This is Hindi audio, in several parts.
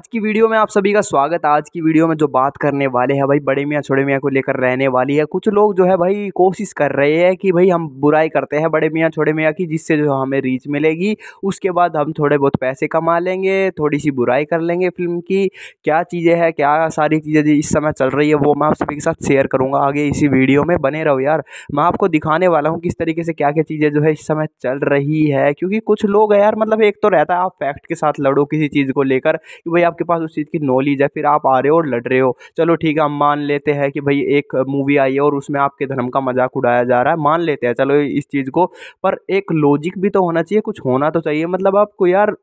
आज की वीडियो में आप सभी का स्वागत आज की वीडियो में जो बात करने वाले हैं भाई बड़े मियाँ छोटे मियाँ को लेकर रहने वाली है कुछ लोग जो है भाई कोशिश कर रहे हैं कि भाई हम बुराई करते हैं बड़े मियाँ छोटे मियाँ की जिससे जो हमें रीच मिलेगी उसके बाद हम थोड़े बहुत पैसे कमा लेंगे थोड़ी सी बुराई कर लेंगे फिल्म की क्या चीज़ें हैं क्या सारी चीज़ें इस समय चल रही है वो मैं आप सभी के साथ शेयर करूँगा आगे इसी वीडियो में बने रहो यार मैं आपको दिखाने वाला हूँ किस तरीके से क्या क्या चीज़ें जो है इस समय चल रही है क्योंकि कुछ लोग यार मतलब एक तो रहता है आप फैक्ट के साथ लड़ो किसी चीज़ को लेकर कि भाई आपके पास उस चीज़ की नॉलेज है फिर आप आ रहे हो और लड़ रहे हो चलो ठीक है हम मान लेते हैं कि भाई एक मूवी आई है और उसमें आपके धर्म का मजाक उड़ाया जा रहा है मान लेते हैं चलो इस चीज़ को पर एक लॉजिक भी तो होना चाहिए कुछ होना तो चाहिए मतलब आपको यार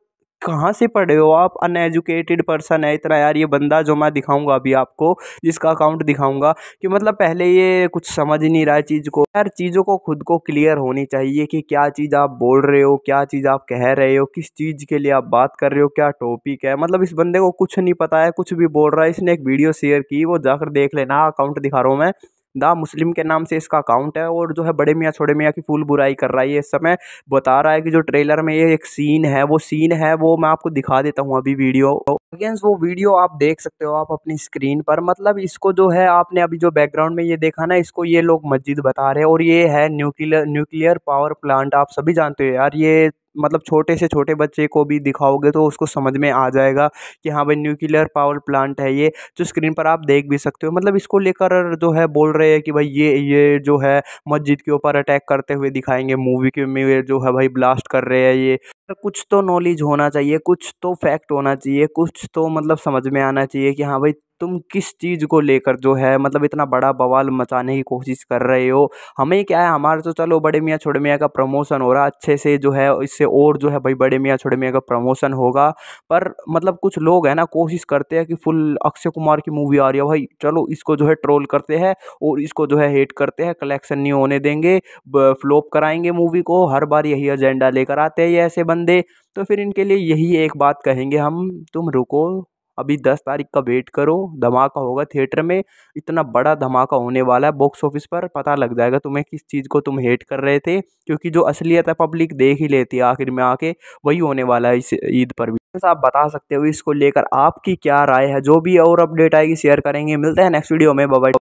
कहाँ से पढ़े हो आप अनएजुकेटेड पर्सन है इतना यार ये बंदा जो मैं दिखाऊंगा अभी आपको जिसका अकाउंट दिखाऊंगा कि मतलब पहले ये कुछ समझ ही नहीं रहा है चीज़ को यार चीज़ों को खुद को क्लियर होनी चाहिए कि क्या चीज़ आप बोल रहे हो क्या चीज़ आप कह रहे हो किस चीज़ के लिए आप बात कर रहे हो क्या टॉपिक है मतलब इस बंदे को कुछ नहीं पता है कुछ भी बोल रहा है इसने एक वीडियो शेयर की वो जाकर देख लेना अकाउंट दिखा रहा हूँ मैं द मुस्लिम के नाम से इसका अकाउंट है और जो है बड़े मियाँ छोड़े मियाँ की फूल बुराई कर रहा है ये इस समय बता रहा है कि जो ट्रेलर में ये एक सीन है वो सीन है वो मैं आपको दिखा देता हूँ अभी वीडियो अगेंस्ट वो वीडियो आप देख सकते हो आप अपनी स्क्रीन पर मतलब इसको जो है आपने अभी जो बैकग्राउंड में ये देखा ना इसको ये लोग मस्जिद बता रहे हैं और ये है न्यूक्लियर न्यूक्लियर पावर प्लांट आप सभी जानते हो यार ये मतलब छोटे से छोटे बच्चे को भी दिखाओगे तो उसको समझ में आ जाएगा कि हाँ भाई न्यूक्लियर पावर प्लांट है ये जो स्क्रीन पर आप देख भी सकते हो मतलब इसको लेकर जो है बोल रहे हैं कि भाई ये ये जो है मस्जिद के ऊपर अटैक करते हुए दिखाएंगे मूवी के में जो है भाई ब्लास्ट कर रहे हैं ये कुछ तो नॉलेज होना चाहिए कुछ तो फैक्ट होना चाहिए कुछ तो मतलब समझ में आना चाहिए कि हाँ भाई तुम किस चीज़ को लेकर जो है मतलब इतना बड़ा बवाल मचाने की कोशिश कर रहे हो हमें क्या है हमारा तो चलो बड़े मियाँ छोटे मियाँ का प्रमोशन हो रहा अच्छे से जो है इससे और जो है भाई बड़े मियाँ छोटे मियाँ का प्रमोशन होगा पर मतलब कुछ लोग हैं ना कोशिश करते हैं कि फुल अक्षय कुमार की मूवी आ रही है भाई चलो इसको जो है ट्रोल करते हैं और इसको जो है हेट करते हैं कलेक्शन नहीं होने देंगे फ्लोप कराएंगे मूवी को हर बार यही एजेंडा लेकर आते हैं ये ऐसे बंदे तो फिर इनके लिए यही एक बात कहेंगे हम तुम रुको अभी दस तारीख का वेट करो धमाका होगा थिएटर में इतना बड़ा धमाका होने वाला है बॉक्स ऑफिस पर पता लग जाएगा तुम्हें किस चीज़ को तुम हेट कर रहे थे क्योंकि जो असलियत है पब्लिक देख ही लेती है आखिर में आके वही होने वाला है इस ईद पर भी आप बता सकते हो इसको लेकर आपकी क्या राय है जो भी और अपडेट आएगी शेयर करेंगे मिलते हैं नेक्स्ट वीडियो में बाबा